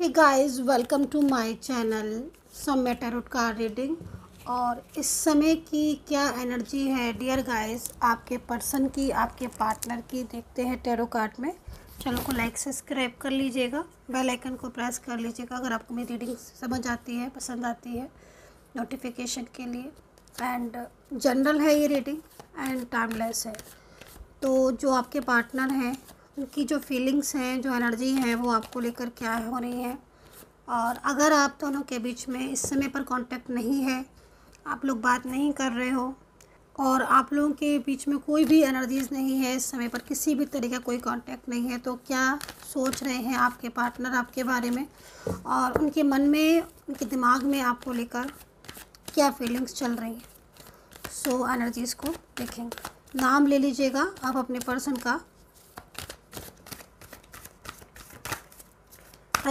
hey guys welcome to my channel समय tarot card reading और इस समय की क्या एनर्जी है डियर गाइस आपके पर्सन की आपके पार्टनर की देखते हैं टेरो कार्ड में चैनल को लाइक सब्सक्राइब कर लीजिएगा बेल आइकन को प्रेस कर लीजिएगा अगर आपको मेरी रीडिंग समझ आती है पसंद आती है नोटिफिकेशन के लिए एंड जनरल है ये रीडिंग एंड टाइमलेस है तो जो आपके पार्टनर हैं उनकी जो फीलिंग्स हैं जो एनर्जी हैं वो आपको लेकर क्या हो रही है और अगर आप दोनों के बीच में इस समय पर कांटेक्ट नहीं है आप लोग बात नहीं कर रहे हो और आप लोगों के बीच में कोई भी एनर्जीज़ नहीं है इस समय पर किसी भी तरह का कोई कांटेक्ट नहीं है तो क्या सोच रहे हैं आपके पार्टनर आपके बारे में और उनके मन में उनके दिमाग में आपको लेकर क्या फीलिंग्स चल रही हैं सो एनर्जीज़ को देखेंगे नाम ले लीजिएगा आप अपने पर्सन का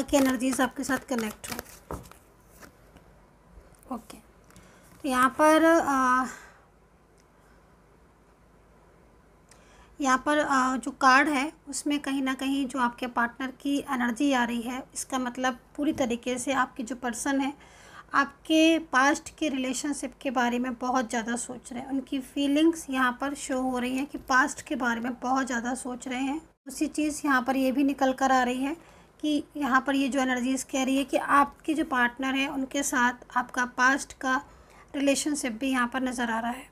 की एनर्जीज आपके साथ कनेक्ट हो ओके तो यहाँ पर यहाँ पर जो कार्ड है उसमें कहीं ना कहीं जो आपके पार्टनर की एनर्जी आ रही है इसका मतलब पूरी तरीके से आपकी जो पर्सन है आपके पास्ट के रिलेशनशिप के बारे में बहुत ज़्यादा सोच रहे हैं उनकी फीलिंग्स यहाँ पर शो हो रही हैं कि पास्ट के बारे में बहुत ज़्यादा सोच रहे हैं उसी चीज़ यहाँ पर ये भी निकल कर आ रही है कि यहाँ पर ये जो एनर्जीज कह रही है कि आपके जो पार्टनर हैं उनके साथ आपका पास्ट का रिलेशनशिप भी यहाँ पर नज़र आ रहा है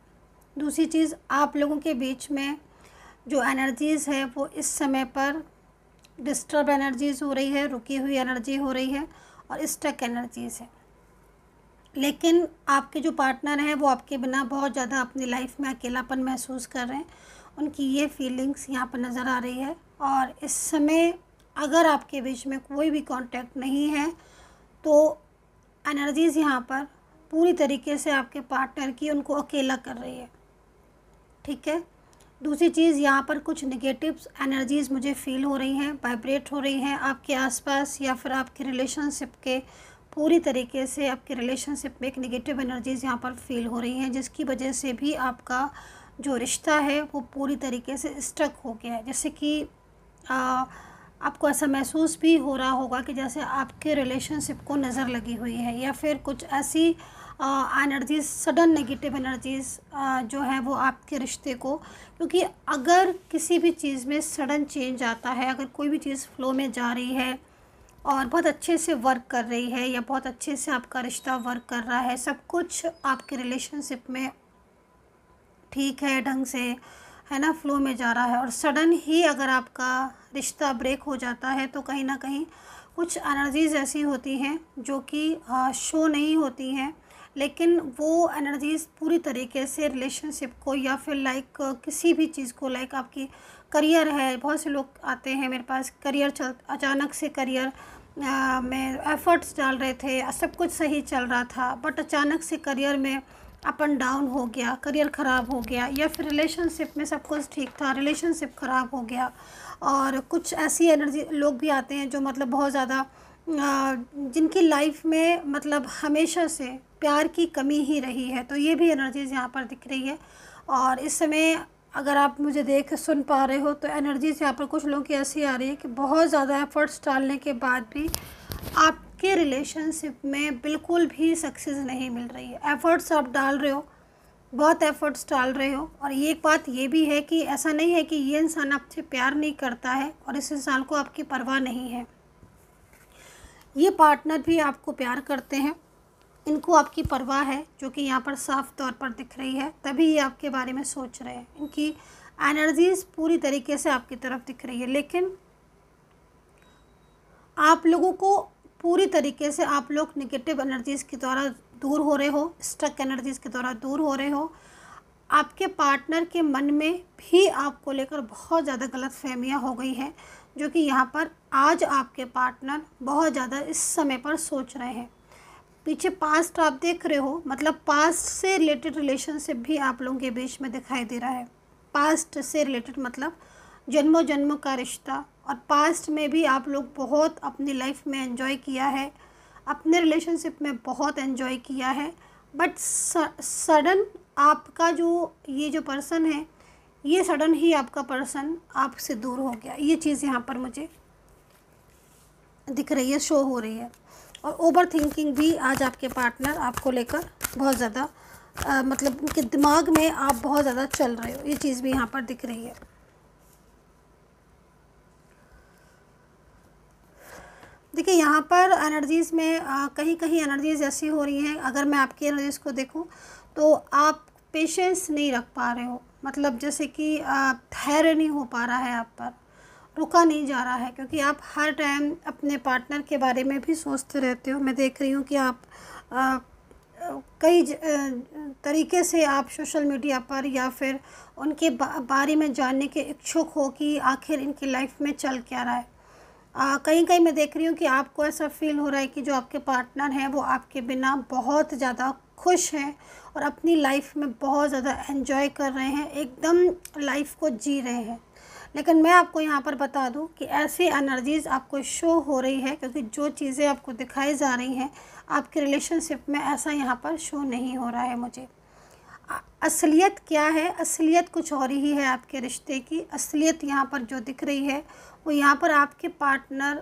दूसरी चीज़ आप लोगों के बीच में जो एनर्जीज़ है वो इस समय पर डिस्टर्ब एनर्जीज़ हो रही है रुकी हुई एनर्जी हो रही है और स्टक एनर्जीज़ है लेकिन आपके जो पार्टनर हैं वो आपके बिना बहुत ज़्यादा अपनी लाइफ में अकेलापन महसूस कर रहे हैं उनकी ये फीलिंग्स यहाँ पर नज़र आ रही है और इस समय अगर आपके बीच में कोई भी कांटेक्ट नहीं है तो एनर्जीज़ यहाँ पर पूरी तरीके से आपके पार्टनर की उनको अकेला कर रही है ठीक है दूसरी चीज़ यहाँ पर कुछ निगेटिव एनर्जीज़ मुझे फील हो रही हैं वाइब्रेट हो रही हैं आपके आसपास या फिर आपके रिलेशनशिप के पूरी तरीके से आपके रिलेशनशिप में एक निगेटिव एनर्जीज़ यहाँ पर फील हो रही हैं जिसकी वजह से भी आपका जो रिश्ता है वो पूरी तरीके से स्ट्रक हो गया है जैसे कि आ, आपको ऐसा महसूस भी हो रहा होगा कि जैसे आपके रिलेशनशिप को नज़र लगी हुई है या फिर कुछ ऐसी एनर्जीज सडन नेगेटिव एनर्जीज जो है वो आपके रिश्ते को क्योंकि अगर किसी भी चीज़ में सडन चेंज आता है अगर कोई भी चीज़ फ्लो में जा रही है और बहुत अच्छे से वर्क कर रही है या बहुत अच्छे से आपका रिश्ता वर्क कर रहा है सब कुछ आपके रिलेशनशिप में ठीक है ढंग से है ना फ्लो में जा रहा है और सडन ही अगर आपका रिश्ता ब्रेक हो जाता है तो कहीं ना कहीं कुछ एनर्जीज़ ऐसी होती हैं जो कि शो नहीं होती हैं लेकिन वो एनर्जीज़ पूरी तरीके से रिलेशनशिप को या फिर लाइक किसी भी चीज़ को लाइक आपकी करियर है बहुत से लोग आते हैं मेरे पास करियर चल अचानक से करियर में एफ़र्ट्स डाल रहे थे सब कुछ सही चल रहा था बट अचानक से करियर में अप एंड डाउन हो गया करियर ख़राब हो गया या फिर रिलेशनशिप में सब कुछ ठीक था रिलेशनशिप ख़राब हो गया और कुछ ऐसी एनर्जी लोग भी आते हैं जो मतलब बहुत ज़्यादा जिनकी लाइफ में मतलब हमेशा से प्यार की कमी ही रही है तो ये भी एनर्जीज़ यहाँ पर दिख रही है और इस समय अगर आप मुझे देख सुन पा रहे हो तो एनर्जीज यहाँ पर कुछ लोगों की ऐसी आ रही है कि बहुत ज़्यादा एफ़र्ट्स डालने के बाद भी आपके रिलेशनशिप में बिल्कुल भी सक्सेस नहीं मिल रही है एफ़र्ट्स आप डाल रहे हो बहुत एफर्ट्स डाल रहे हो और एक बात ये भी है कि ऐसा नहीं है कि ये इंसान आपसे प्यार नहीं करता है और इस इंसान को आपकी परवाह नहीं है ये पार्टनर भी आपको प्यार करते हैं इनको आपकी परवाह है जो कि यहाँ पर साफ तौर पर दिख रही है तभी ये आपके बारे में सोच रहे हैं इनकी एनर्जीज पूरी तरीके से आपकी तरफ दिख रही है लेकिन आप लोगों को पूरी तरीके से आप लोग निगेटिव एनर्जीज़ के द्वारा दूर हो रहे हो स्ट्रक एनर्जीज के द्वारा दूर हो रहे हो आपके पार्टनर के मन में भी आपको लेकर बहुत ज़्यादा गलत फहमियाँ हो गई हैं जो कि यहाँ पर आज आपके पार्टनर बहुत ज़्यादा इस समय पर सोच रहे हैं पीछे पास्ट आप देख रहे हो मतलब पास्ट से रिलेटेड रिलेशनशिप भी आप लोगों के बीच में दिखाई दे रहा है पास्ट से रिलेटेड मतलब जन्मों जन्मों का रिश्ता और पास्ट में भी आप लोग बहुत अपनी लाइफ में एंजॉय किया है अपने रिलेशनशिप में बहुत इन्जॉय किया है बट सडन आपका जो ये जो पर्सन है ये सडन ही आपका पर्सन आपसे दूर हो गया ये चीज़ यहाँ पर मुझे दिख रही है शो हो रही है और ओवर थिंकिंग भी आज आपके पार्टनर आपको लेकर बहुत ज़्यादा मतलब उनके दिमाग में आप बहुत ज़्यादा चल रहे हो ये चीज़ भी यहाँ पर दिख रही है देखिए यहाँ पर एनर्जीज़ में आ, कहीं कहीं एनर्जीज़ ऐसी हो रही हैं अगर मैं आपकी एनर्जीज़ को देखूँ तो आप पेशेंस नहीं रख पा रहे हो मतलब जैसे कि धैर्य नहीं हो पा रहा है आप पर रुका नहीं जा रहा है क्योंकि आप हर टाइम अपने पार्टनर के बारे में भी सोचते रहते हो मैं देख रही हूँ कि आप आ, कई तरीके से आप सोशल मीडिया पर या फिर उनके बारे में जानने के इच्छुक हो कि आखिर इनकी लाइफ में चल क्या रहा है आ, कहीं कहीं मैं देख रही हूँ कि आपको ऐसा फील हो रहा है कि जो आपके पार्टनर हैं वो आपके बिना बहुत ज़्यादा खुश हैं और अपनी लाइफ में बहुत ज़्यादा एंजॉय कर रहे हैं एकदम लाइफ को जी रहे हैं लेकिन मैं आपको यहाँ पर बता दूँ कि ऐसी एनर्जीज़ आपको शो हो रही है क्योंकि जो चीज़ें आपको दिखाई जा रही हैं आपके रिलेशनशिप में ऐसा यहाँ पर शो नहीं हो रहा है मुझे असलियत क्या है असलियत कुछ और ही है आपके रिश्ते की असलियत यहाँ पर जो दिख रही है और यहाँ पर आपके पार्टनर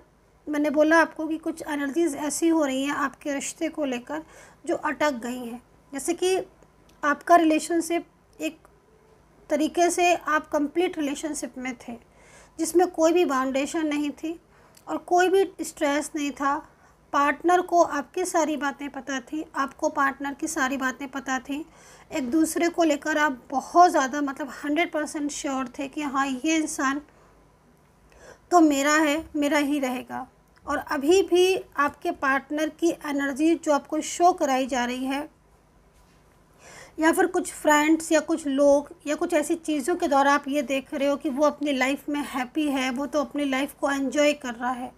मैंने बोला आपको कि कुछ एनर्जीज़ ऐसी हो रही हैं आपके रिश्ते को लेकर जो अटक गई हैं जैसे कि आपका रिलेशनशिप एक तरीके से आप कंप्लीट रिलेशनशिप में थे जिसमें कोई भी बाउंडेशन नहीं थी और कोई भी स्ट्रेस नहीं था पार्टनर को आपकी सारी बातें पता थी आपको पार्टनर की सारी बातें पता थी एक दूसरे को लेकर आप बहुत ज़्यादा मतलब हंड्रेड परसेंट श्योर थे कि हाँ ये इंसान तो मेरा है मेरा ही रहेगा और अभी भी आपके पार्टनर की एनर्जी जो आपको शो कराई जा रही है या फिर कुछ फ्रेंड्स या कुछ लोग या कुछ ऐसी चीज़ों के द्वारा आप ये देख रहे हो कि वो अपनी लाइफ में हैप्पी है वो तो अपनी लाइफ को एंजॉय कर रहा है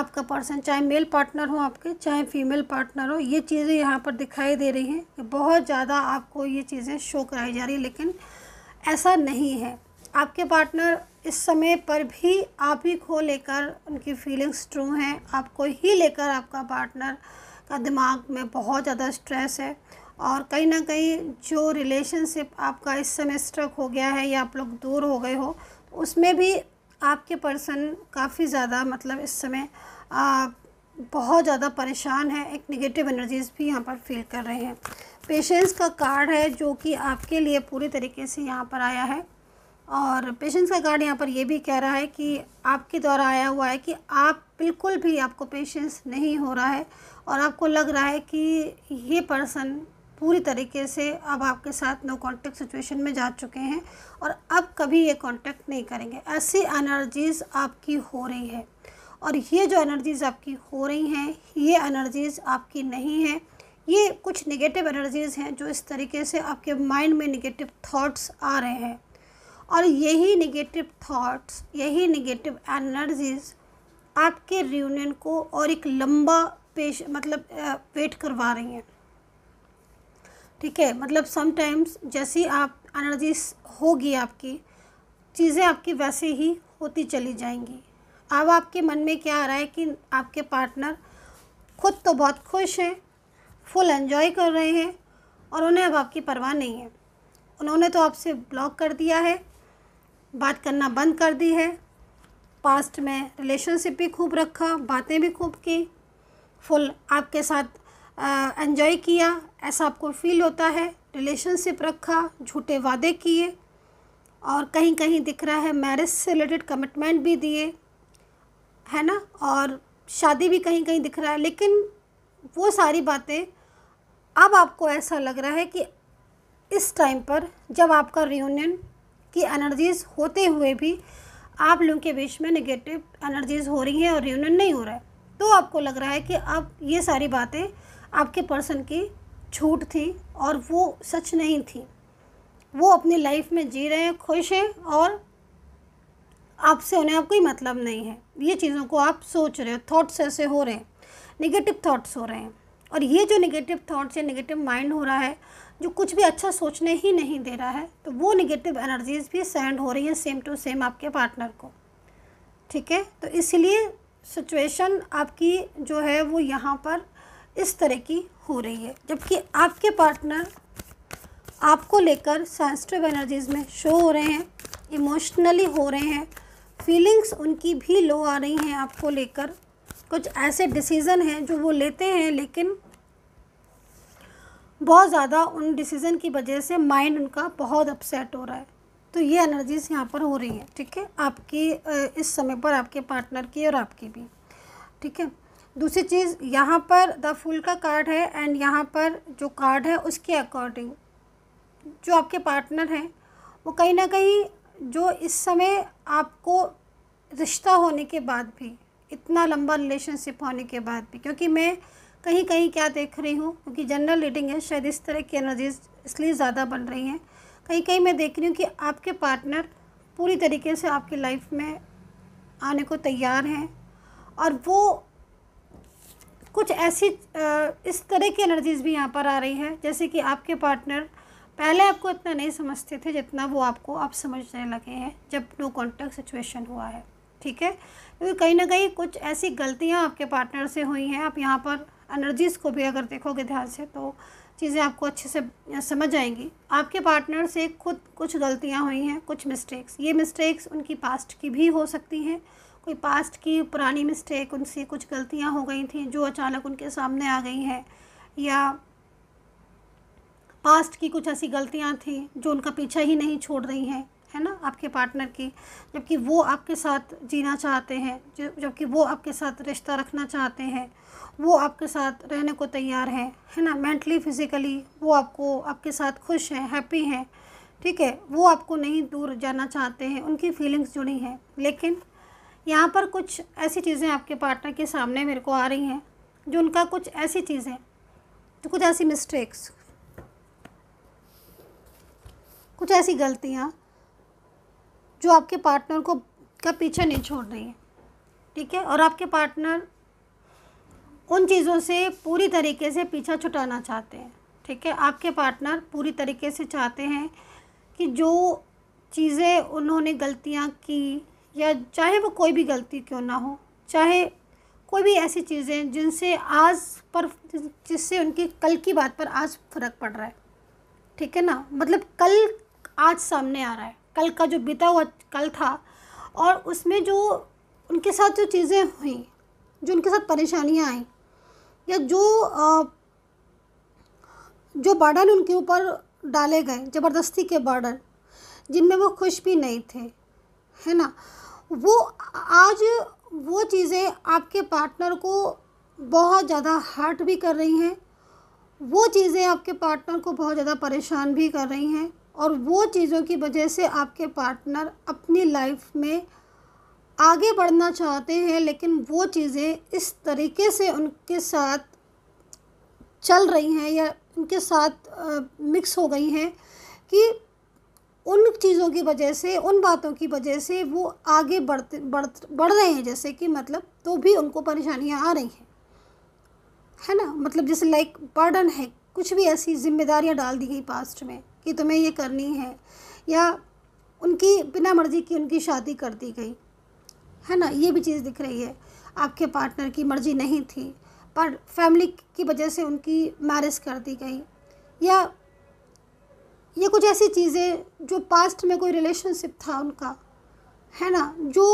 आपका पर्सन चाहे मेल पार्टनर हो आपके चाहे फीमेल पार्टनर हो ये चीज़ें यहाँ पर दिखाई दे रही हैं कि बहुत ज़्यादा आपको ये चीज़ें शो कराई जा रही है लेकिन ऐसा नहीं है आपके पार्टनर इस समय पर भी आप ही को लेकर उनकी फीलिंग्स ट्रू हैं आपको ही लेकर आपका पार्टनर का दिमाग में बहुत ज़्यादा स्ट्रेस है और कहीं ना कहीं जो रिलेशनशिप आपका इस समय स्ट्रक हो गया है या आप लोग दूर हो गए हो उसमें भी आपके पर्सन काफ़ी ज़्यादा मतलब इस समय आ, बहुत ज़्यादा परेशान है एक निगेटिव एनर्जीज़ भी यहाँ पर फील कर रहे हैं पेशेंस का कार्ड है जो कि आपके लिए पूरी तरीके से यहाँ पर आया है और पेशेंस का गार्ड यहाँ पर यह भी कह रहा है कि आपके द्वारा आया हुआ है कि आप बिल्कुल भी आपको पेशेंस नहीं हो रहा है और आपको लग रहा है कि ये पर्सन पूरी तरीके से अब आपके साथ नो कांटेक्ट सिचुएशन में जा चुके हैं और अब कभी ये कांटेक्ट नहीं करेंगे ऐसी एनर्जीज़ आपकी हो रही है और ये जो एनर्जीज़ आपकी हो रही हैं ये एनर्जीज़ आपकी नहीं है ये कुछ नेगेटिव एनर्जीज़ हैं जो इस तरीके से आपके माइंड में नेगेटिव थॉट्स आ रहे हैं और यही नेगेटिव थॉट्स यही नेगेटिव एनर्जीज आपके रियूनियन को और एक लंबा पेश मतलब वेट करवा रही हैं ठीक है मतलब समटाइम्स जैसी आप एनर्जीज होगी आपकी चीज़ें आपकी वैसे ही होती चली जाएंगी अब आपके मन में क्या आ रहा है कि आपके पार्टनर खुद तो बहुत खुश हैं फुल एन्जॉय कर रहे हैं और उन्हें अब आपकी परवाह नहीं है उन्होंने तो आपसे ब्लॉक कर दिया है बात करना बंद कर दी है पास्ट में रिलेशनशिप भी खूब रखा बातें भी खूब की फुल आपके साथ एंजॉय किया ऐसा आपको फील होता है रिलेशनशिप रखा झूठे वादे किए और कहीं कहीं दिख रहा है मैरिज से रिलेटेड कमिटमेंट भी दिए है ना और शादी भी कहीं कहीं दिख रहा है लेकिन वो सारी बातें अब आपको ऐसा लग रहा है कि इस टाइम पर जब आपका रियूनियन की एनर्जीज होते हुए भी आप लोगों के बीच में नेगेटिव एनर्जीज हो रही हैं और यूनियन नहीं हो रहा है तो आपको लग रहा है कि अब ये सारी बातें आपके पर्सन की छूट थी और वो सच नहीं थी वो अपनी लाइफ में जी रहे हैं खुश हैं और आपसे उन्हें अब कोई मतलब नहीं है ये चीज़ों को आप सोच रहे हो थॉट्स ऐसे हो रहे हैं निगेटिव थाट्स हो रहे हैं और ये जो निगेटिव थाट्स या निगेटिव माइंड हो रहा है जो कुछ भी अच्छा सोचने ही नहीं दे रहा है तो वो निगेटिव एनर्जीज़ भी सेंड हो रही हैं सेम टू सेम आपके पार्टनर को ठीक है तो इसलिए सिचुएशन आपकी जो है वो यहाँ पर इस तरह की हो रही है जबकि आपके पार्टनर आपको लेकर सेंसिटिव एनर्जीज़ में शो हो रहे हैं इमोशनली हो रहे हैं फीलिंग्स उनकी भी लो आ रही हैं आपको लेकर कुछ ऐसे डिसीज़न हैं जो वो लेते हैं लेकिन बहुत ज़्यादा उन डिसीज़न की वजह से माइंड उनका बहुत अपसेट हो रहा है तो ये एनर्जीज यहाँ पर हो रही है ठीक है आपकी इस समय पर आपके पार्टनर की और आपकी भी ठीक है दूसरी चीज़ यहाँ पर द फूल का कार्ड है एंड यहाँ पर जो कार्ड है उसके अकॉर्डिंग जो आपके पार्टनर हैं वो कहीं ना कहीं जो इस समय आपको रिश्ता होने के बाद भी इतना लंबा रिलेशनशिप होने के बाद भी क्योंकि मैं कहीं कहीं क्या देख रही हूँ क्योंकि जनरल रीडिंग है शायद इस तरह की एनर्जीज इसलिए ज़्यादा बन रही हैं कहीं कहीं मैं देख रही हूँ कि आपके पार्टनर पूरी तरीके से आपकी लाइफ में आने को तैयार हैं और वो कुछ ऐसी इस तरह की एनर्जीज़ भी यहाँ पर आ रही है जैसे कि आपके पार्टनर पहले आपको इतना नहीं समझते थे जितना वो आपको आप समझने लगे हैं जब नो कॉन्टैक्ट सिचुएशन हुआ है ठीक है क्योंकि कहीं ना कहीं कुछ ऐसी गलतियाँ आपके पार्टनर से हुई हैं आप यहाँ पर एनर्जीज़ को भी अगर देखोगे ध्यान से तो चीज़ें आपको अच्छे से समझ आएंगी आपके पार्टनर से खुद कुछ गलतियाँ हुई हैं कुछ मिस्टेक्स ये मिस्टेक्स उनकी पास्ट की भी हो सकती हैं कोई पास्ट की पुरानी मिस्टेक उनसे कुछ गलतियाँ हो गई थी जो अचानक उनके सामने आ गई हैं या पास्ट की कुछ ऐसी गलतियाँ थी जो उनका पीछा ही नहीं छोड़ रही हैं है ना आपके पार्टनर की जबकि वो आपके साथ जीना चाहते हैं जबकि वो आपके साथ रिश्ता रखना चाहते हैं वो आपके साथ रहने को तैयार हैं है ना मेंटली फिज़िकली वो आपको आपके साथ खुश हैं हैप्पी हैं ठीक है वो आपको नहीं दूर जाना चाहते हैं उनकी फीलिंग्स जुड़ी हैं लेकिन यहाँ पर कुछ ऐसी चीज़ें आपके पार्टनर के सामने मेरे को आ रही हैं जो उनका कुछ ऐसी चीज़ें तो कुछ ऐसी मिस्टेक्स कुछ ऐसी गलतियाँ जो आपके पार्टनर को का पीछे नहीं छोड़ रही है ठीक है और आपके पार्टनर उन चीज़ों से पूरी तरीके से पीछा छुटाना चाहते हैं ठीक है आपके पार्टनर पूरी तरीके से चाहते हैं कि जो चीज़ें उन्होंने गलतियाँ की या चाहे वो कोई भी गलती क्यों ना हो चाहे कोई भी ऐसी चीज़ें जिनसे आज पर जिससे उनकी कल की बात पर आज फ़र्क पड़ रहा है ठीक है ना मतलब कल आज सामने आ रहा है कल का जो बीता हुआ कल था और उसमें जो उनके साथ जो चीज़ें हुई जो उनके साथ परेशानियाँ आई या जो आ, जो बर्डन उनके ऊपर डाले गए ज़बरदस्ती के बर्डन जिनमें वो खुश भी नहीं थे है ना वो आज वो चीज़ें आपके पार्टनर को बहुत ज़्यादा हर्ट भी कर रही हैं वो चीज़ें आपके पार्टनर को बहुत ज़्यादा परेशान भी कर रही हैं और वो चीज़ों की वजह से आपके पार्टनर अपनी लाइफ में आगे बढ़ना चाहते हैं लेकिन वो चीज़ें इस तरीके से उनके साथ चल रही हैं या उनके साथ आ, मिक्स हो गई हैं कि उन चीज़ों की वजह से उन बातों की वजह से वो आगे बढ़ते बढ़ बढ़ रहे हैं जैसे कि मतलब तो भी उनको परेशानियां आ रही हैं है ना मतलब जैसे लाइक बर्डन है कुछ भी ऐसी जिम्मेदारियां डाल दी गई पास्ट में कि तुम्हें ये करनी है या उनकी बिना मर्जी की उनकी शादी कर दी गई है ना ये भी चीज़ दिख रही है आपके पार्टनर की मर्जी नहीं थी पर फैमिली की वजह से उनकी मैरिज कर दी गई या ये कुछ ऐसी चीज़ें जो पास्ट में कोई रिलेशनशिप था उनका है ना जो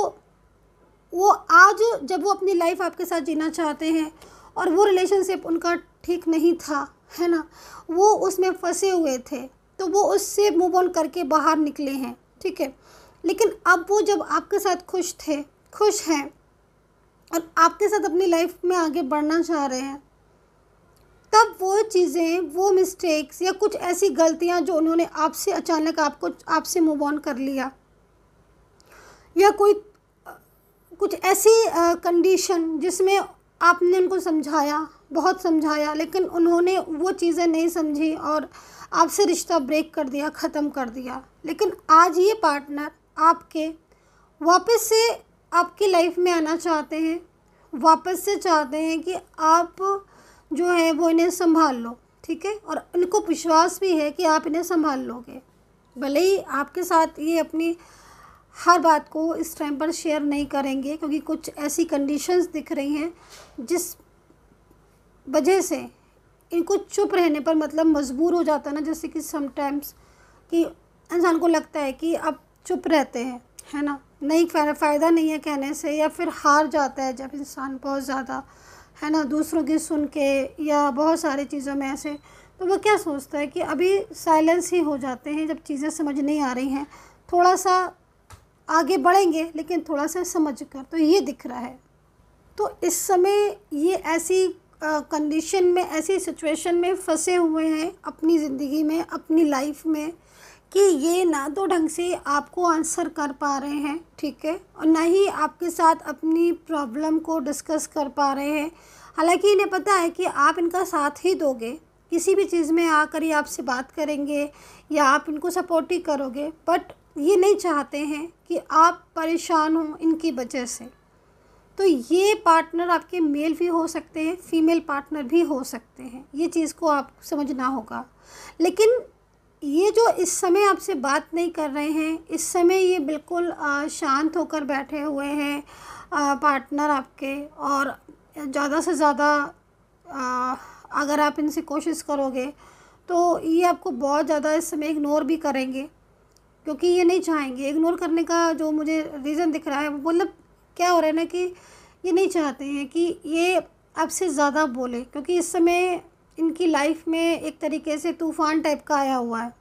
वो आज जब वो अपनी लाइफ आपके साथ जीना चाहते हैं और वो रिलेशनशिप उनका ठीक नहीं था है ना वो उसमें फंसे हुए थे तो वो उससे मूव ऑन करके बाहर निकले हैं ठीक है लेकिन अब वो जब आपके साथ खुश थे खुश हैं और आपके साथ अपनी लाइफ में आगे बढ़ना चाह रहे हैं तब वो चीज़ें वो मिस्टेक्स या कुछ ऐसी गलतियां जो उन्होंने आपसे अचानक आपको आपसे मूव ऑन कर लिया या कोई कुछ ऐसी कंडीशन जिसमें आपने उनको समझाया बहुत समझाया लेकिन उन्होंने वो चीज़ें नहीं समझी और आपसे रिश्ता ब्रेक कर दिया ख़त्म कर दिया लेकिन आज ये पार्टनर आपके वापस से आपकी लाइफ में आना चाहते हैं वापस से चाहते हैं कि आप जो है वो इन्हें संभाल लो ठीक है और इनको विश्वास भी है कि आप इन्हें संभाल लोगे भले ही आपके साथ ये अपनी हर बात को इस टाइम पर शेयर नहीं करेंगे क्योंकि कुछ ऐसी कंडीशंस दिख रही हैं जिस वजह से इनको चुप रहने पर मतलब मजबूर हो जाता है ना जैसे कि समटाइम्स कि इंसान को लगता है कि अब चुप रहते हैं है ना नहीं फ़ायदा नहीं है कहने से या फिर हार जाता है जब इंसान बहुत ज़्यादा है ना दूसरों की सुन के या बहुत सारी चीज़ों में ऐसे तो वो क्या सोचता है कि अभी साइलेंस ही हो जाते हैं जब चीज़ें समझ नहीं आ रही हैं थोड़ा सा आगे बढ़ेंगे लेकिन थोड़ा सा समझ कर तो ये दिख रहा है तो इस समय ये ऐसी कंडीशन में ऐसी सिचुएशन में फंसे हुए हैं अपनी ज़िंदगी में अपनी लाइफ में कि ये ना तो ढंग से आपको आंसर कर पा रहे हैं ठीक है और ना ही आपके साथ अपनी प्रॉब्लम को डिस्कस कर पा रहे हैं हालांकि इन्हें पता है कि आप इनका साथ ही दोगे किसी भी चीज़ में आकर ही आपसे बात करेंगे या आप इनको सपोर्ट ही करोगे बट ये नहीं चाहते हैं कि आप परेशान हों इनकी वजह से तो ये पार्टनर आपके मेल भी हो सकते हैं फीमेल पार्टनर भी हो सकते हैं ये चीज़ को आप समझना होगा लेकिन ये जो इस समय आपसे बात नहीं कर रहे हैं इस समय ये बिल्कुल शांत होकर बैठे हुए हैं पार्टनर आपके और ज़्यादा से ज़्यादा अगर आप इनसे कोशिश करोगे तो ये आपको बहुत ज़्यादा इस समय इग्नोर भी करेंगे क्योंकि ये नहीं चाहेंगे इग्नोर करने का जो मुझे रीज़न दिख रहा है मतलब क्या हो रहा है ना कि ये नहीं चाहते हैं कि ये आपसे ज़्यादा बोले क्योंकि इस समय इनकी लाइफ में एक तरीके से तूफ़ान टाइप का आया हुआ है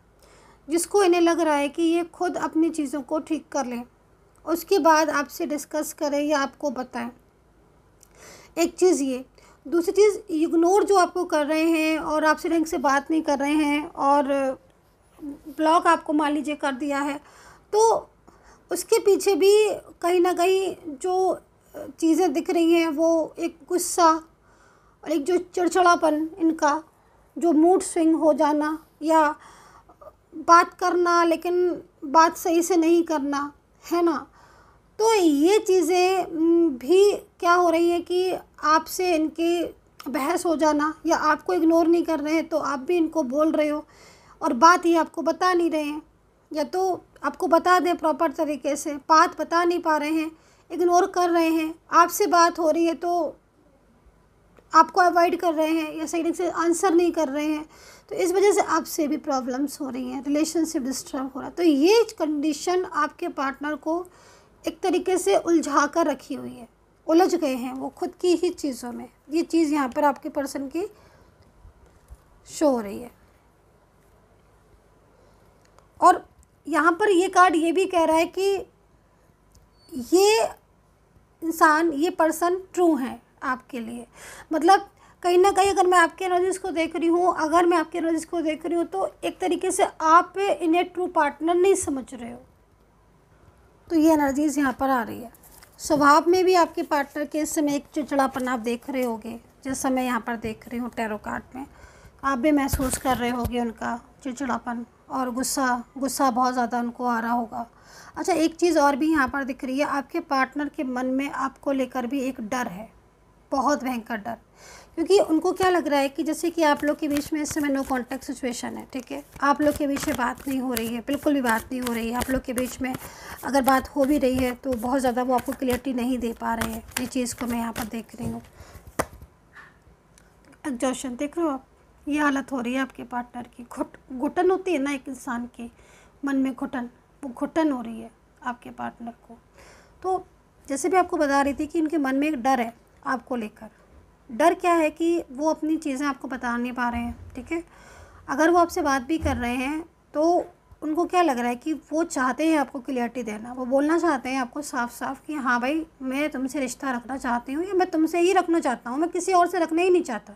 जिसको इन्हें लग रहा है कि ये खुद अपनी चीज़ों को ठीक कर लें उसके बाद आपसे डिस्कस करें या आपको बताएं एक चीज़ ये दूसरी चीज़ इग्नोर जो आपको कर रहे हैं और आपसे ढंग से बात नहीं कर रहे हैं और ब्लॉक आपको मान लीजिए कर दिया है तो उसके पीछे भी कहीं ना कहीं जो चीज़ें दिख रही हैं वो एक गुस्सा और एक जो चिड़चिड़ापन इनका जो मूड स्विंग हो जाना या बात करना लेकिन बात सही से नहीं करना है ना तो ये चीज़ें भी क्या हो रही है कि आपसे इनके बहस हो जाना या आपको इग्नोर नहीं कर रहे हैं तो आप भी इनको बोल रहे हो और बात ही आपको बता नहीं रहे हैं या तो आपको बता दें प्रॉपर तरीके से बात बता नहीं पा रहे हैं इग्नोर कर रहे हैं आपसे बात हो रही है तो आपको अवॉइड कर रहे हैं या सही ढंग से आंसर नहीं कर रहे हैं तो इस वजह से आपसे भी प्रॉब्लम्स हो रही हैं रिलेशनशिप डिस्टर्ब हो रहा है तो ये कंडीशन आपके पार्टनर को एक तरीके से उलझा कर रखी हुई है उलझ गए हैं वो खुद की ही चीज़ों में ये चीज़ यहाँ पर आपके पर्सन की शो हो रही है और यहाँ पर ये कार्ड ये भी कह रहा है कि ये इंसान ये पर्सन ट्रू है आपके लिए मतलब कहीं ना कहीं अगर मैं आपके एनर्जीज को देख रही हूँ अगर मैं आपके एनर्जीज को देख रही हूँ तो एक तरीके से आप इन्हें ट्रू पार्टनर नहीं समझ रहे हो तो ये एनर्जीज यहाँ पर आ रही है स्वभाव में भी आपके पार्टनर के इस समय एक चिड़चिड़ापन आप देख रहे होगे जैसा मैं यहाँ पर देख रही हूँ टेरो कार्ड में आप भी महसूस कर रहे होगे उनका चिड़चिड़ापन और गुस्सा गुस्सा बहुत ज़्यादा उनको आ रहा होगा अच्छा एक चीज़ और भी यहाँ पर दिख रही है आपके पार्टनर के मन में आपको लेकर भी एक डर है बहुत भयंकर डर क्योंकि उनको क्या लग रहा है कि जैसे कि आप लोग के बीच में इस समय नो कांटेक्ट सिचुएशन है ठीक है आप लोग के बीच में बात नहीं हो रही है बिल्कुल भी बात नहीं हो रही है आप लोग के बीच में अगर बात हो भी रही है तो बहुत ज़्यादा वो आपको क्लियरिटी नहीं दे पा रहे हैं ये चीज़ को मैं यहाँ पर देख रही हूँ एग्जॉशन देख रहे हो आप ये हालत हो रही है आपके पार्टनर की घुट घुटन होती है ना एक इंसान के मन में घुटन वो घुटन हो रही है आपके पार्टनर को तो जैसे भी आपको बता रही थी कि उनके मन में एक डर है आपको लेकर डर क्या है कि वो अपनी चीज़ें आपको बता नहीं पा रहे हैं ठीक है अगर वो आपसे बात भी कर रहे हैं तो उनको क्या लग रहा है कि वो चाहते हैं आपको क्लियरिटी देना वो बोलना चाहते हैं आपको साफ साफ कि हाँ भाई मैं तुमसे रिश्ता रखना चाहती हूँ या मैं तुमसे ही रखना चाहता हूँ मैं किसी और से रखना ही नहीं चाहता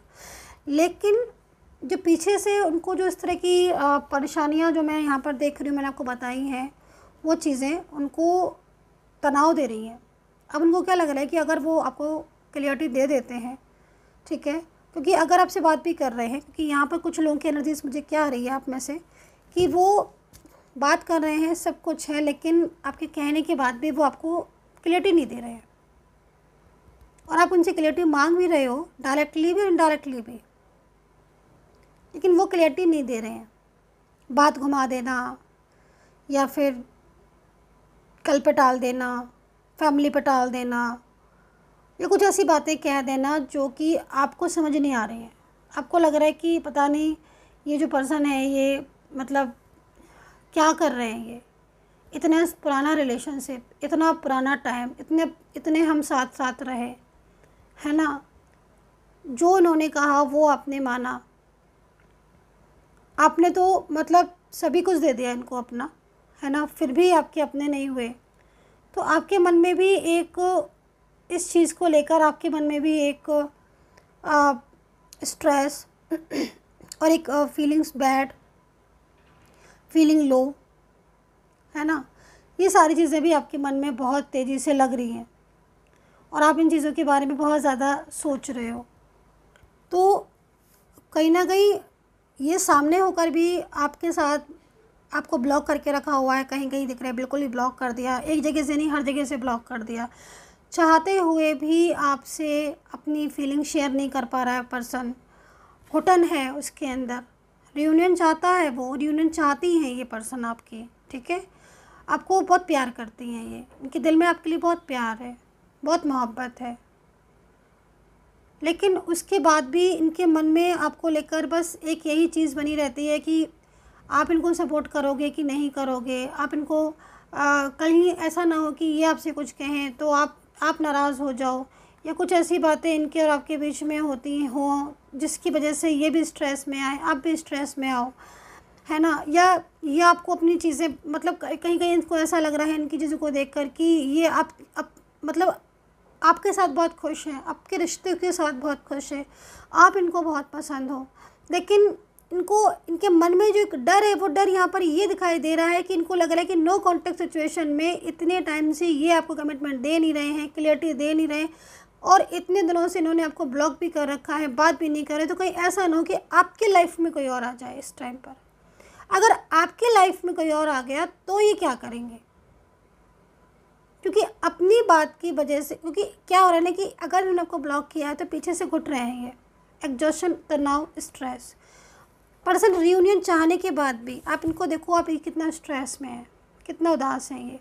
लेकिन जो पीछे से उनको जो इस तरह की परेशानियां जो मैं यहाँ पर देख रही हूँ मैंने आपको बताई हैं वो चीज़ें उनको तनाव दे रही हैं अब उनको क्या लग रहा है कि अगर वो आपको क्लियरिटी दे देते हैं ठीक है क्योंकि अगर आपसे बात भी कर रहे हैं क्योंकि यहाँ पर कुछ लोगों की एनर्जीज मुझे क्या आ रही है आप में से कि वो बात कर रहे हैं सब कुछ है लेकिन आपके कहने के बाद भी वो आपको क्लियरिटी नहीं दे रहे हैं और आप उनसे क्लियरिटी मांग भी रहे हो डायरेक्टली भी और इनडायरेक्टली भी लेकिन वो क्लियरिटी नहीं दे रहे हैं बात घुमा देना या फिर कल पे टाल देना फैमिली पे टाल देना या कुछ ऐसी बातें कह देना जो कि आपको समझ नहीं आ रही हैं आपको लग रहा है कि पता नहीं ये जो पर्सन है ये मतलब क्या कर रहे हैं ये इतने पुराना रिलेशनशिप इतना पुराना टाइम इतने इतने हम साथ साथ रहे है ना जो इन्होंने कहा वो आपने माना आपने तो मतलब सभी कुछ दे दिया इनको अपना है ना फिर भी आपके अपने नहीं हुए तो आपके मन में भी एक इस चीज़ को लेकर आपके मन में भी एक आ, स्ट्रेस और एक फीलिंग्स बैड फीलिंग लो है ना ये सारी चीज़ें भी आपके मन में बहुत तेज़ी से लग रही हैं और आप इन चीज़ों के बारे में बहुत ज़्यादा सोच रहे हो तो कहीं ना कहीं ये सामने होकर भी आपके साथ आपको ब्लॉक करके रखा हुआ है कहीं कहीं दिख रहा है बिल्कुल ही ब्लॉक कर दिया एक जगह से नहीं हर जगह से ब्लॉक कर दिया चाहते हुए भी आपसे अपनी फीलिंग शेयर नहीं कर पा रहा है पर्सन घुटन है उसके अंदर रियूनियन चाहता है वो रियूनियन चाहती हैं ये पर्सन आपकी ठीक है आपको बहुत प्यार करती हैं ये इनके दिल में आपके लिए बहुत प्यार है बहुत मोहब्बत है लेकिन उसके बाद भी इनके मन में आपको लेकर बस एक यही चीज़ बनी रहती है कि आप इनको सपोर्ट करोगे कि नहीं करोगे आप इनको आ, कहीं ऐसा ना हो कि ये आपसे कुछ कहें तो आप आप नाराज़ हो जाओ या कुछ ऐसी बातें इनके और आपके बीच में होती हों जिसकी वजह से ये भी स्ट्रेस में आए आप भी स्ट्रेस में आओ है ना या ये आपको अपनी चीज़ें मतलब कहीं कहीं इनको ऐसा लग रहा है इनकी चीज़ों को देख कर कि ये आप अप, मतलब आपके साथ बहुत खुश हैं आपके रिश्ते के साथ बहुत खुश हैं आप इनको बहुत पसंद हो लेकिन इनको इनके मन में जो एक डर है वो डर यहाँ पर ये दिखाई दे रहा है कि इनको लग रहा है कि नो कॉन्टेक्ट सिचुएशन में इतने टाइम से ये आपको कमिटमेंट दे नहीं रहे हैं क्लियरिटी दे नहीं रहे और इतने दिनों से इन्होंने आपको ब्लॉक भी कर रखा है बात भी नहीं कर रहे तो कहीं ऐसा ना हो कि आपकी लाइफ में कोई और आ जाए इस टाइम पर अगर आपके लाइफ में कोई और आ गया तो ये क्या करेंगे क्योंकि अपनी बात की वजह से क्योंकि क्या हो रहा है ना कि अगर उन्होंने आपको ब्लॉक किया है तो पीछे से घुट रहे हैं ये एग्जॉशन तनाव स्ट्रेस पर्सन रीयूनियन चाहने के बाद भी आप इनको देखो आप कितना स्ट्रेस में है कितना उदास हैं ये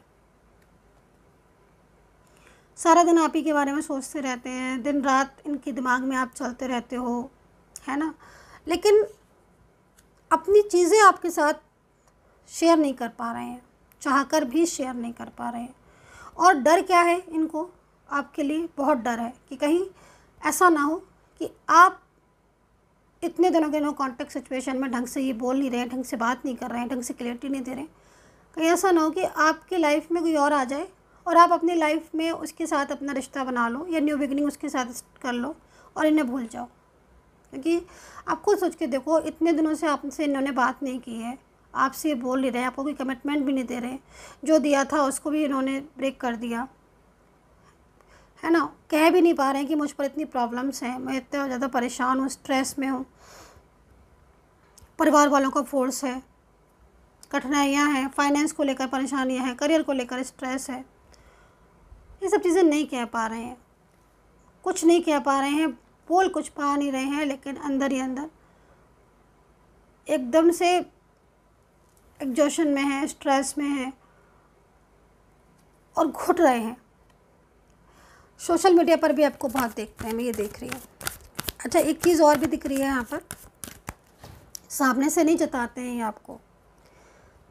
सारा दिन आप ही के बारे में सोचते रहते हैं दिन रात इनके दिमाग में आप चलते रहते हो है ना लेकिन अपनी चीज़ें आपके साथ शेयर नहीं कर पा रहे हैं चाह कर भी शेयर नहीं कर पा रहे हैं और डर क्या है इनको आपके लिए बहुत डर है कि कहीं ऐसा ना हो कि आप इतने दिनों के नो कॉन्टेक्ट सिचुएशन में ढंग से ये बोल नहीं रहे ढंग से बात नहीं कर रहे हैं ढंग से क्लियरिटी नहीं दे रहे हैं कहीं ऐसा ना हो कि आपकी लाइफ में कोई और आ जाए और आप अपनी लाइफ में उसके साथ अपना रिश्ता बना लो या न्यू बिगनिंग उसके साथ कर लो और इन्हें भूल जाओ क्योंकि आप खुद सोच के देखो इतने दिनों से आपसे इन्होंने बात नहीं की है आपसे ये बोल नहीं रहे आपको कोई कमिटमेंट भी नहीं दे रहे जो दिया था उसको भी इन्होंने ब्रेक कर दिया है ना कह भी नहीं पा रहे हैं कि मुझ पर इतनी प्रॉब्लम्स हैं मैं इतना ज़्यादा परेशान हूँ स्ट्रेस में हूँ परिवार वालों का फोर्स है कठिनाइयाँ हैं फाइनेंस को लेकर परेशानियाँ हैं करियर को लेकर स्ट्रेस है ये सब चीज़ें नहीं कह पा रहे हैं कुछ नहीं कह पा रहे हैं बोल कुछ पा नहीं रहे हैं लेकिन अंदर ही अंदर एकदम से एग्जॉशन में है स्ट्रेस में है और घुट रहे हैं सोशल मीडिया पर भी आपको बहुत देखते हैं मैं ये देख रही हूँ अच्छा एक चीज़ और भी दिख रही है यहाँ पर सामने से नहीं जताते हैं ये आपको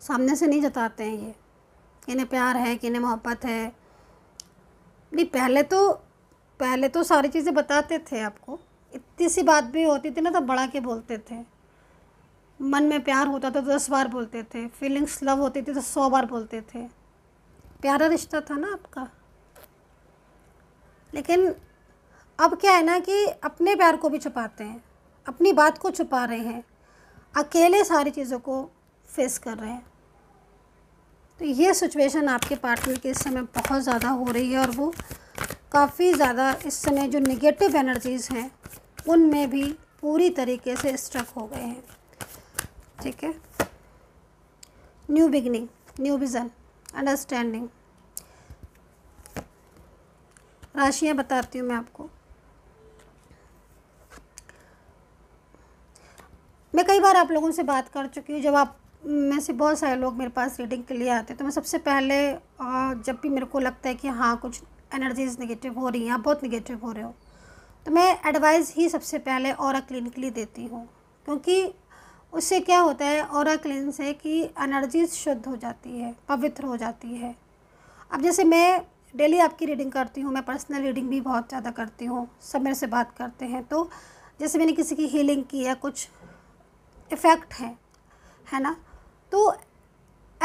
सामने से नहीं जताते हैं ये कि इन्हें प्यार है कि इन्हें मोहब्बत है नहीं पहले तो पहले तो सारी चीज़ें बताते थे आपको इतनी सी बात भी होती थी ना तो बड़ा के बोलते थे मन में प्यार होता था तो दस बार बोलते थे फीलिंग्स लव होती थी तो सौ बार बोलते थे प्यारा रिश्ता था ना आपका लेकिन अब क्या है ना कि अपने प्यार को भी छुपाते हैं अपनी बात को छुपा रहे हैं अकेले सारी चीज़ों को फेस कर रहे हैं तो ये सिचुएशन आपके पार्टनर के इस समय बहुत ज़्यादा हो रही है और वो काफ़ी ज़्यादा इस समय जो निगेटिव एनर्जीज़ हैं उनमें भी पूरी तरीके से स्ट्रक हो गए हैं ठीक है new beginning new vision understanding राशियाँ बताती हूँ मैं आपको मैं कई बार आप लोगों से बात कर चुकी हूँ जब आप में से बहुत सारे लोग मेरे पास रीडिंग के लिए आते हैं तो मैं सबसे पहले जब भी मेरे को लगता है कि हाँ कुछ एनर्जीज नेगेटिव हो रही हैं आप बहुत नेगेटिव हो रहे हो तो मैं एडवाइस ही सबसे पहले और क्लिनिकली देती हूँ क्योंकि उससे क्या होता है और क्लिन है कि एनर्जी शुद्ध हो जाती है पवित्र हो जाती है अब जैसे मैं डेली आपकी रीडिंग करती हूँ मैं पर्सनल रीडिंग भी बहुत ज़्यादा करती हूँ सब मेरे से बात करते हैं तो जैसे मैंने किसी की हीलिंग की या कुछ इफ़ेक्ट है है ना तो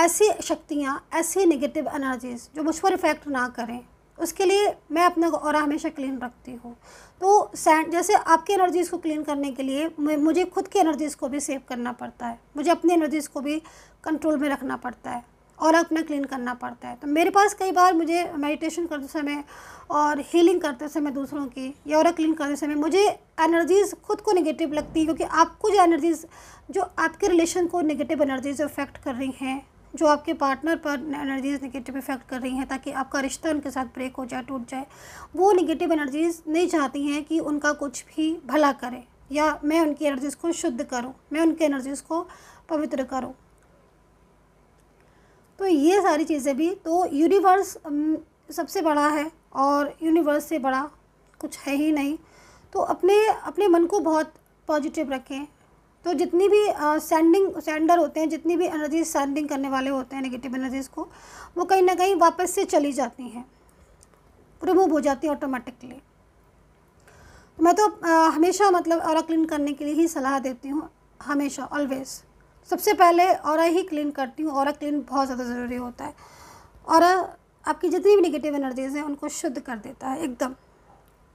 ऐसी शक्तियाँ ऐसी नेगेटिव एनर्जीज़ जो मुझ पर इफ़ेक्ट ना करें उसके लिए मैं अपने और हमेशा क्लीन रखती हूँ तो सैंड जैसे आपकी एनर्जीज़ को क्लीन करने के लिए मुझे खुद की एनर्जीज़ को भी सेव करना पड़ता है मुझे अपनी एनर्जीज़ को भी कंट्रोल में रखना पड़ता है और अपना क्लीन करना पड़ता है तो मेरे पास कई बार मुझे मेडिटेशन करते समय और हीलिंग करते समय दूसरों की या और क्लीन करते समय मुझे एनर्जीज़ खुद को नेगेटिव लगती है क्योंकि आपको जो एनर्जीज़ जो आपके रिलेशन को नेगेटिव एनर्जीज अफेक्ट कर रही हैं जो आपके पार्टनर पर एनर्जीज नेगेटिव इफेक्ट कर रही हैं ताकि आपका रिश्ता उनके साथ ब्रेक हो जाए टूट जाए वो निगेटिव एनर्जीज नहीं चाहती हैं कि उनका कुछ भी भला करें या मैं उनकी एनर्जीज़ को शुद्ध करूँ मैं उनके एनर्जीज़ को पवित्र करूँ तो ये सारी चीज़ें भी तो यूनिवर्स सबसे बड़ा है और यूनिवर्स से बड़ा कुछ है ही नहीं तो अपने अपने मन को बहुत पॉजिटिव रखें तो जितनी भी सेंडिंग सेंडर होते हैं जितनी भी एनर्जी सेंडिंग करने वाले होते हैं नेगेटिव एनर्जीज़ को वो कहीं ना कहीं वापस से चली जाती हैं रिमूव हो जाती है ऑटोमेटिकली तो मैं तो uh, हमेशा मतलब और क्लीन करने के लिए ही सलाह देती हूँ हमेशा ऑलवेज सबसे पहले और ही क्लीन करती हूँ और क्लीन बहुत ज़्यादा ज़रूरी होता है और आपकी जितनी भी निगेटिव एनर्जीज़ हैं उनको शुद्ध कर देता है एकदम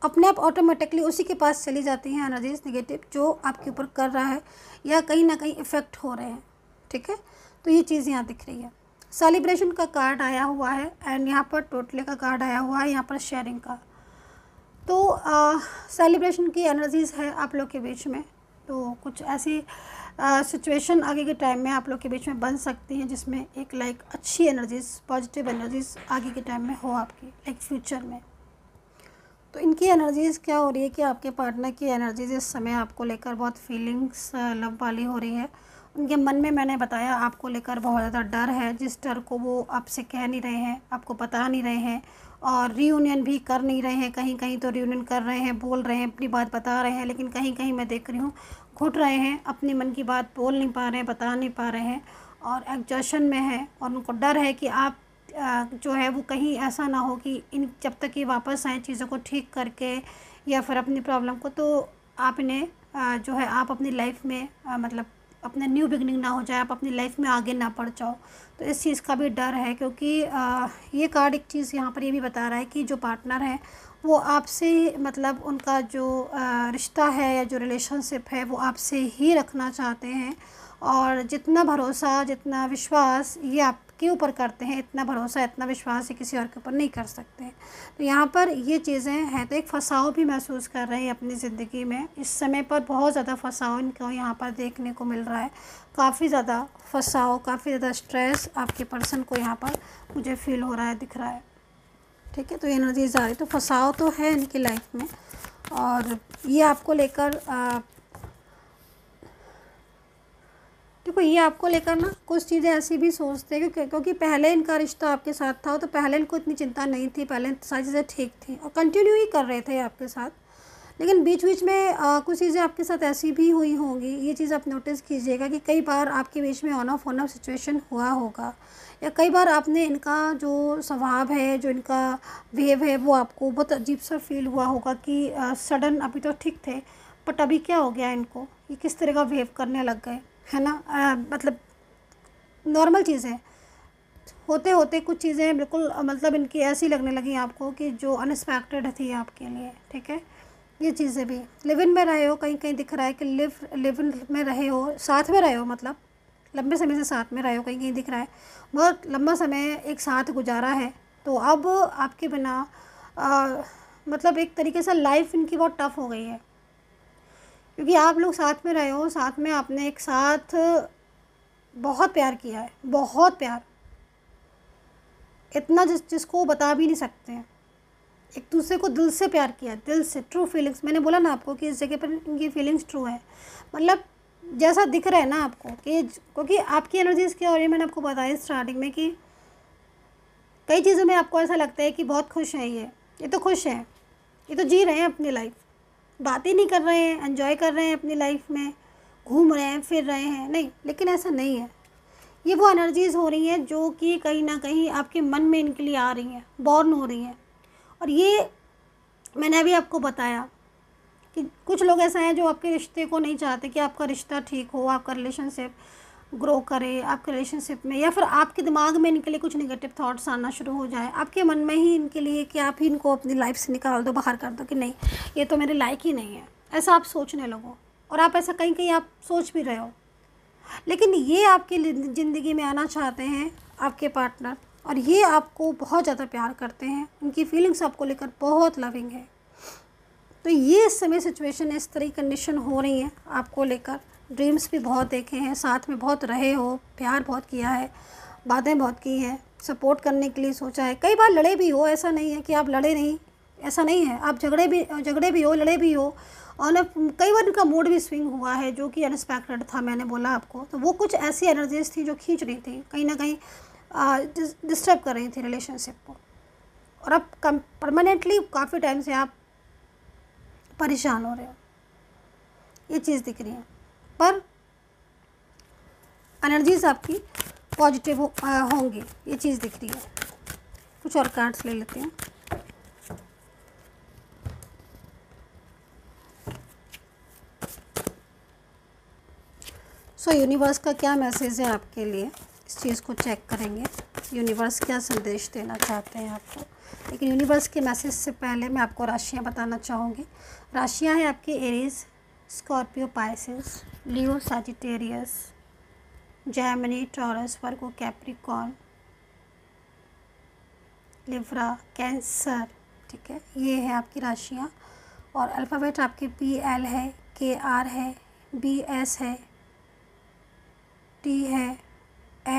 अपने आप ऑटोमेटिकली उसी के पास चली जाती हैं एनर्जीज निगेटिव जो आपके ऊपर कर रहा है या कहीं ना कहीं इफ़ेक्ट हो रहे हैं ठीक है तो ये चीज़ यहाँ दिख रही है सेलिब्रेशन का कार्ड आया हुआ है एंड यहाँ पर टोटले का कार्ड आया हुआ है यहाँ पर शेयरिंग का तो सेलिब्रेशन की एनर्जीज़ है आप लोग के बीच में तो कुछ ऐसी सिचुएशन आगे के टाइम में आप लोग के बीच में बन सकती हैं जिसमें एक लाइक अच्छी एनर्जीज़ पॉजिटिव एनर्जीज़ आगे के टाइम में हो आपकी लाइक फ्यूचर में तो इनकी एनर्जीज़ क्या हो रही है कि आपके पार्टनर की एनर्जीज़ इस समय आपको लेकर बहुत फीलिंग्स लव वाली हो रही है उनके मन में मैंने बताया आपको लेकर बहुत ज़्यादा डर है जिस डर को वो आपसे कह नहीं रहे हैं आपको बता नहीं रहे हैं और रीयूनियन भी कर नहीं रहे हैं कहीं कहीं तो रीयूनियन कर रहे हैं बोल रहे हैं अपनी बात बता रहे हैं लेकिन कहीं कहीं मैं देख रही हूँ घुट रहे हैं अपने मन की बात बोल नहीं पा रहे हैं बता नहीं पा रहे हैं और एग्जॉशन में है और उनको डर है कि आप जो है वो कहीं ऐसा ना हो कि इन जब तक ये वापस आएँ चीज़ों को ठीक करके या फिर अपनी प्रॉब्लम को तो आप इन्हें जो है आप अपनी लाइफ में मतलब अपना न्यू बिगनिंग ना हो जाए आप अपनी लाइफ में आगे ना पढ़ जाओ तो इस चीज़ का भी डर है क्योंकि ये कार्ड एक चीज़ यहाँ पर ये भी बता रहा है कि जो पार्टनर है वो आपसे मतलब उनका जो रिश्ता है या जो रिलेशनशिप है वो आपसे ही रखना चाहते हैं और जितना भरोसा जितना विश्वास ये आप के ऊपर करते हैं इतना भरोसा इतना विश्वास ये किसी और के ऊपर नहीं कर सकते तो यहाँ पर ये चीज़ें हैं तो एक फसाव भी महसूस कर रहे हैं अपनी ज़िंदगी में इस समय पर बहुत ज़्यादा फसाव इनको यहाँ पर देखने को मिल रहा है काफ़ी ज़्यादा फसाव काफ़ी ज़्यादा स्ट्रेस आपके पर्सन को यहाँ पर मुझे फील हो रहा है दिख रहा है ठीक है तो एनर्जीज आ रही तो फसाव तो है इनकी लाइफ में और ये आपको लेकर देखो ये आपको लेकर ना कुछ चीज़ें ऐसी भी सोचते हैं क्योंकि क्योंकि पहले इनका रिश्ता आपके साथ था तो पहले इनको इतनी चिंता नहीं थी पहले सारी चीज़ें ठीक थी और कंटिन्यू ही कर रहे थे आपके साथ लेकिन बीच बीच में आ, कुछ चीज़ें आपके साथ ऐसी भी हुई होंगी ये चीज़ आप नोटिस कीजिएगा कि कई बार आपके बीच में on off on off situation हुआ होगा या कई बार आपने इनका जो स्वभाव है जो इनका वेव है वो आपको बहुत अजीब सा फील हुआ होगा कि सडन अभी तो ठीक थे बट अभी क्या हो गया इनको ये किस तरह का वेव करने लग गए है ना आ, मतलब नॉर्मल चीज़ें होते होते कुछ चीज़ें बिल्कुल मतलब इनकी ऐसी लगने लगी आपको कि जो अनएक्सपेक्टेड थी आपके लिए ठीक है ये चीज़ें भी लिव इन में रहे हो कहीं कहीं दिख रहा है कि लिव लिव इन में रहे हो साथ में रहे हो मतलब लंबे समय से साथ में रहे हो कहीं कहीं दिख रहा है बहुत लंबा समय एक साथ गुजारा है तो अब आपके बिना आ, मतलब एक तरीके से लाइफ इनकी बहुत टफ़ हो गई है क्योंकि आप लोग साथ में रहे हो साथ में आपने एक साथ बहुत प्यार किया है बहुत प्यार इतना जिस जिसको बता भी नहीं सकते हैं एक दूसरे को दिल से प्यार किया दिल से ट्रू फीलिंग्स मैंने बोला ना आपको कि इस जगह पर इनकी फीलिंग्स ट्रू है मतलब जैसा दिख रहा है ना आपको कि क्योंकि आपकी एनर्जीज क्या हो रही है मैंने आपको बताया स्टार्टिंग में कि कई चीज़ों में आपको ऐसा लगता है कि बहुत खुश हैं ये ये तो खुश हैं ये तो जी रहे हैं अपनी लाइफ बातें नहीं कर रहे हैं एंजॉय कर रहे हैं अपनी लाइफ में घूम रहे हैं फिर रहे हैं नहीं लेकिन ऐसा नहीं है ये वो एनर्जीज़ हो रही हैं जो कि कहीं ना कहीं आपके मन में इनके लिए आ रही हैं बॉर्न हो रही हैं और ये मैंने अभी आपको बताया कि कुछ लोग ऐसे हैं जो आपके रिश्ते को नहीं चाहते कि आपका रिश्ता ठीक हो आपका रिलेशनशिप ग्रो करे आपके रिलेशनशिप में या फिर आपके दिमाग में इनके लिए कुछ निगेटिव थॉट्स आना शुरू हो जाए आपके मन में ही इनके लिए कि आप ही इनको अपनी लाइफ से निकाल दो बाहर कर दो कि नहीं ये तो मेरे लायक ही नहीं है ऐसा आप सोचने लगो और आप ऐसा कहीं कहीं आप सोच भी रहे हो लेकिन ये आपकी ज़िंदगी में आना चाहते हैं आपके पार्टनर और ये आपको बहुत ज़्यादा प्यार करते हैं उनकी फीलिंग्स आपको लेकर बहुत लविंग है तो ये इस समय सिचुएशन इस तरह की कंडीशन हो रही है आपको लेकर ड्रीम्स भी बहुत देखे हैं साथ में बहुत रहे हो प्यार बहुत किया है बातें बहुत की हैं सपोर्ट करने के लिए सोचा है कई बार लड़े भी हो ऐसा नहीं है कि आप लड़े नहीं ऐसा नहीं है आप झगड़े भी झगड़े भी हो लड़े भी हो और कई बार उनका मूड भी स्विंग हुआ है जो कि अनएक्सपेक्टेड था मैंने बोला आपको तो वो कुछ ऐसी एनर्जीज थी जो खींच रही थी कहीं ना कहीं डिस्टर्ब कर रही थी रिलेशनशिप को और अब कम परमानेंटली काफ़ी टाइम से आप परेशान हो रहे हो ये चीज़ दिख रही है पर एनर्जीज आपकी पॉजिटिव हो, होंगी ये चीज़ दिख रही है कुछ और कार्ड्स ले लेते हैं सो so, यूनिवर्स का क्या मैसेज है आपके लिए इस चीज़ को चेक करेंगे यूनिवर्स क्या संदेश देना चाहते हैं आपको लेकिन यूनिवर्स के मैसेज से पहले मैं आपको राशियाँ बताना चाहूँगी राशियाँ हैं आपकी Aries Scorpio Pisces Leo Sagittarius Gemini Taurus Virgo Capricorn लिवरा कैंसर ठीक है ये है आपकी राशियाँ और अल्फ़ाबेट आपके पी एल है के आर है बी एस है टी है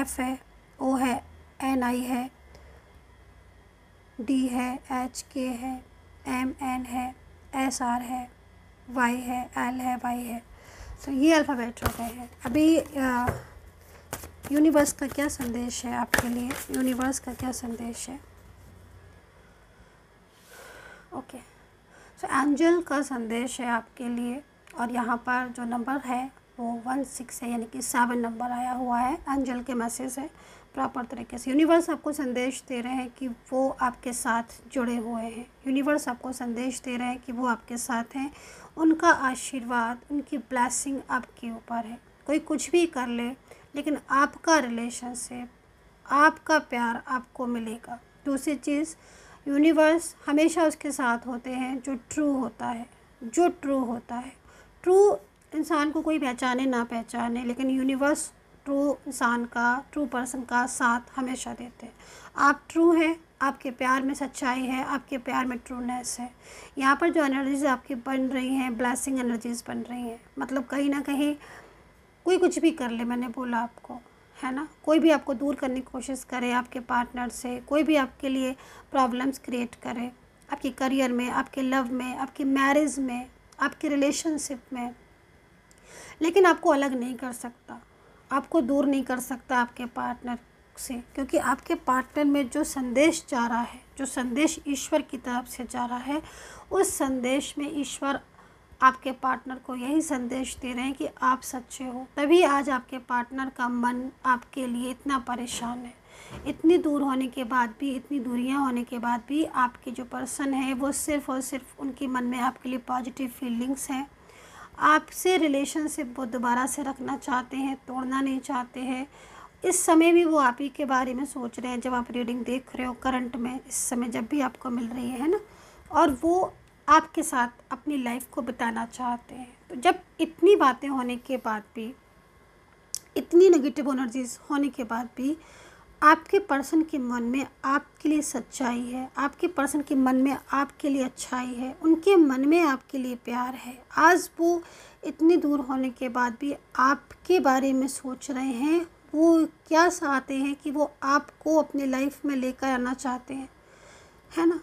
एफ है ओ है एन आई है डी है एच के है एम एन है एस आर है वाई है एल है वाई है सो so, ये अल्फ़ाबेट हो गए हैं अभी यूनिवर्स का क्या संदेश है आपके लिए यूनिवर्स का क्या संदेश है ओके सो एंजल का संदेश है आपके लिए और यहाँ पर जो नंबर है वो वन सिक्स है यानी कि सेवन नंबर आया हुआ है एंजल के मैसेज है प्रॉपर तरीके से यूनिवर्स आपको संदेश दे रहे हैं कि वो आपके साथ जुड़े हुए हैं यूनिवर्स आपको संदेश दे रहे हैं कि वो आपके साथ हैं उनका आशीर्वाद उनकी ब्लैसिंग आपके ऊपर है कोई कुछ भी कर ले लेकिन आपका रिलेशनशिप आपका प्यार आपको मिलेगा दूसरी चीज़ यूनिवर्स हमेशा उसके साथ होते हैं जो ट्रू होता है जो ट्रू होता है ट्रू इंसान को कोई पहचाने ना पहचाने लेकिन यूनिवर्स ट्रू इंसान का ट्रू पर्सन का साथ हमेशा देते हैं आप ट्रू हैं आपके प्यार में सच्चाई है आपके प्यार में ट्रूनेस है यहाँ पर जो एनर्जीज आपकी बन रही हैं ब्लैसिंग एनर्जीज बन रही हैं मतलब कहीं ना कहीं कोई कुछ भी कर ले मैंने बोला आपको है ना कोई भी आपको दूर करने की कोशिश करे आपके पार्टनर से कोई भी आपके लिए प्रॉब्लम्स क्रिएट करे आपके करियर में आपके लव में आपकी मैरिज में आपके रिलेशनशिप में लेकिन आपको अलग नहीं कर सकता आपको दूर नहीं कर सकता आपके पार्टनर से क्योंकि आपके पार्टनर में जो संदेश जा रहा है जो संदेश ईश्वर की तरफ से जा रहा है उस संदेश में ईश्वर आपके पार्टनर को यही संदेश दे रहे हैं कि आप सच्चे हो तभी आज आपके पार्टनर का मन आपके लिए इतना परेशान है इतनी दूर होने के बाद भी इतनी दूरियां होने के बाद भी आपके जो पर्सन है वो सिर्फ़ और सिर्फ उनके मन में आपके लिए पॉजिटिव फीलिंग्स हैं आपसे रिलेशनशिप वो दोबारा से रखना चाहते हैं तोड़ना नहीं चाहते हैं इस समय भी वो आप ही के बारे में सोच रहे हैं जब आप रीडिंग देख रहे हो करंट में इस समय जब भी आपको मिल रही है ना और वो आपके साथ अपनी लाइफ को बताना चाहते हैं तो जब इतनी बातें होने के बाद भी इतनी नेगेटिव एनर्जीज होने के बाद भी आपके पर्सन के मन में आपके लिए सच्चाई है आपके पर्सन के मन में आपके लिए अच्छाई है उनके मन में आपके लिए प्यार है आज वो इतनी दूर होने के बाद भी आपके बारे में सोच रहे हैं वो क्या चाहते हैं कि वो आपको अपने लाइफ में लेकर आना चाहते हैं है ना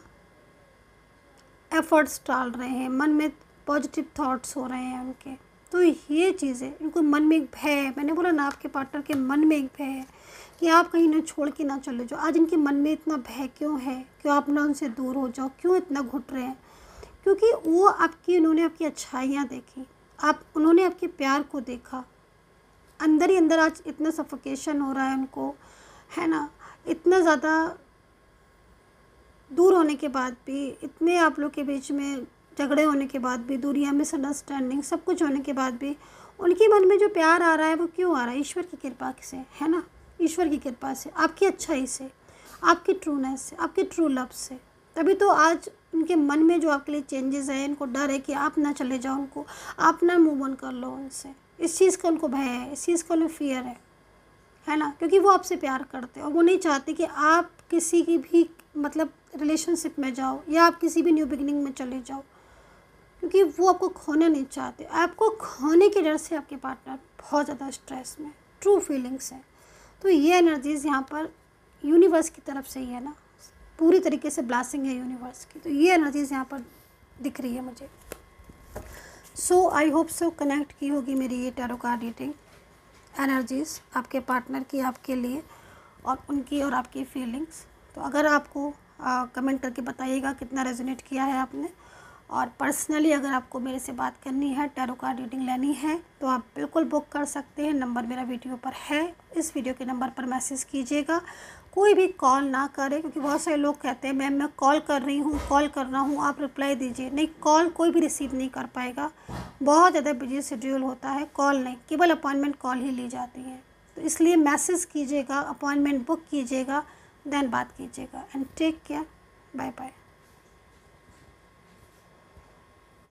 एफर्ट्स डाल रहे हैं मन में पॉजिटिव थॉट्स हो रहे हैं उनके तो ये चीज़ें उनको मन में एक भय है मैंने बोला ना आपके पार्टनर के मन में एक भय है कि आप कहीं ना छोड़ के ना चले जाओ आज इनके मन में इतना भय क्यों है क्यों आप ना उनसे दूर हो जाओ क्यों इतना घुट रहे हैं क्योंकि वो आपकी उन्होंने आपकी अच्छाइयाँ देखी आप उन्होंने आपके प्यार को देखा अंदर ही अंदर आज इतना सफोकेशन हो रहा है उनको है ना इतना ज़्यादा दूर होने के बाद भी इतने आप लोग के बीच में झगड़े होने के बाद भी दूरियाँ मिसअंडरस्टैंडिंग सब कुछ होने के बाद भी उनके मन में जो प्यार आ रहा है वो क्यों आ रहा है ईश्वर की कृपा से है ना ईश्वर की कृपा से आपकी अच्छाई से आपकी ट्रूनेस से आपके ट्रू लव से तभी तो आज उनके मन में जो आपके लिए चेंजेस हैं इनको डर है कि आप ना चले जाओ उनको आप ना मूव ऑन कर लो उनसे इस चीज़ का उनको भय है इस चीज़ का उन्हें फियर है है ना क्योंकि वो आपसे प्यार करते हैं और वो नहीं चाहते कि आप किसी की भी मतलब रिलेशनशिप में जाओ या आप किसी भी न्यू बिगनिंग में चले जाओ क्योंकि वो आपको खोना नहीं चाहते आपको खोने के डर से आपके पार्टनर बहुत ज़्यादा स्ट्रेस में ट्रू फीलिंग्स हैं तो ये एनर्जीज यहाँ पर यूनिवर्स की तरफ से ही है ना पूरी तरीके से ब्लासिंग है यूनिवर्स की तो ये एनर्जीज यहाँ पर दिख रही है मुझे सो आई होप सो कनेक्ट की होगी मेरी ये टैरो कार्ड रीडिंग एनर्जीज आपके पार्टनर की आपके लिए और उनकी और आपकी फीलिंग्स तो अगर आपको आ, कमेंट करके बताइएगा कितना रेजोनेट किया है आपने और पर्सनली अगर आपको मेरे से बात करनी है टैरो कार्ड रीडिंग लेनी है तो आप बिल्कुल बुक कर सकते हैं नंबर मेरा वीडियो पर है इस वीडियो के नंबर पर मैसेज कीजिएगा कोई भी कॉल ना करें क्योंकि बहुत सारे लोग कहते हैं मैम मैं कॉल कर रही हूँ कॉल कर रहा हूँ आप रिप्लाई दीजिए नहीं कॉल कोई भी रिसीव नहीं कर पाएगा बहुत ज़्यादा बिजी शेड्यूल होता है कॉल नहीं केवल अपॉइंटमेंट कॉल ही ली जाती है तो इसलिए मैसेज कीजिएगा अपॉइंटमेंट बुक कीजिएगा देन बात कीजिएगा and take care bye bye